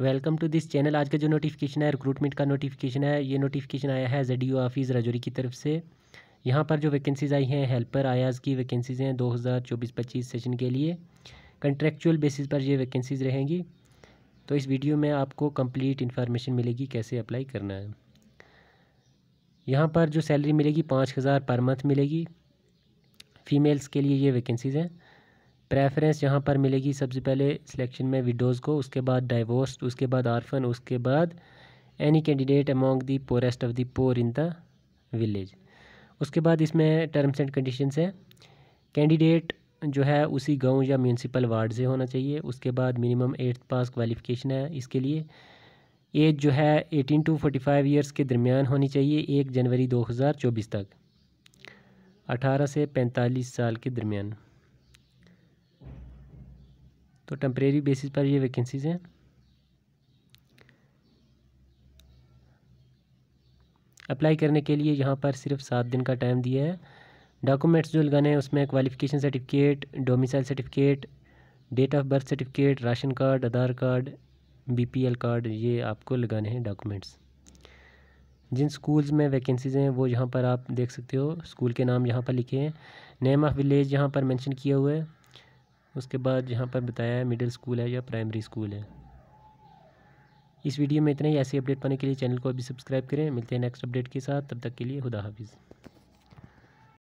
welcome to this channel आज का जो नोटिफिकेशन है रिक्रूटमेंट का नोटिफिकेशन है ये नोटिफिकेशन आया है जेड ऑफिस राजौरी की तरफ से यहाँ पर जो वैकेंसीज़ आई हैं हेल्पर आयाज की वैकेंसीज़ हैं 2024-25 सेशन के लिए कंट्रेक्चुअल बेसिस पर ये वैकेंसीज़ रहेंगी तो इस वीडियो में आपको कंप्लीट इन्फॉर्मेशन मिलेगी कैसे अप्लाई करना है यहाँ पर जो सैलरी मिलेगी पाँच हज़ार पर मंथ मिलेगी फ़ीमेल्स के लिए ये वैकेंसीज़ हैं प्रेफरेंस यहाँ पर मिलेगी सबसे पहले सिलेक्शन में विडोज़ को उसके बाद डाइवोर्स उसके बाद आर्फन उसके बाद any candidate among the poorest of the poor in the village उसके बाद इसमें टर्म्स एंड कंडीशंस हैं कैंडिडेट जो है उसी गांव या म्यूनसिपल वार्ड से होना चाहिए उसके बाद मिनिमम एट्थ पास क्वालिफिकेशन है इसके लिए एज जो है eighteen to forty five years के दरमियान होनी चाहिए एक जनवरी दो हज़ार चौबीस तक अठारह से पैंतालीस साल के दरमियान तो टेम्परेरी बेसिस पर ये वैकेंसीज़ हैं अप्लाई करने के लिए यहाँ पर सिर्फ सात दिन का टाइम दिया है डॉक्यूमेंट्स जो लगाने हैं उसमें qualification certificate domicile certificate date of birth certificate ration card Aadhaar card BPL card ये आपको लगाने हैं डॉक्यूमेंट्स जिन स्कूल्स में वैकेंसीज़ हैं वो यहाँ पर आप देख सकते हो स्कूल के नाम यहाँ पर लिखे हैं नेम ऑफ़ विलेज यहाँ पर मेंशन किया हुआ है उसके बाद यहाँ पर बताया है मिडिल स्कूल है या प्राइमरी स्कूल है इस वीडियो में इतना ही ऐसे अपडेट पाने के लिए चैनल को अभी सब्सक्राइब करें मिलते हैं नेक्स्ट अपडेट के साथ तब तक के लिए खुदा हाफिज़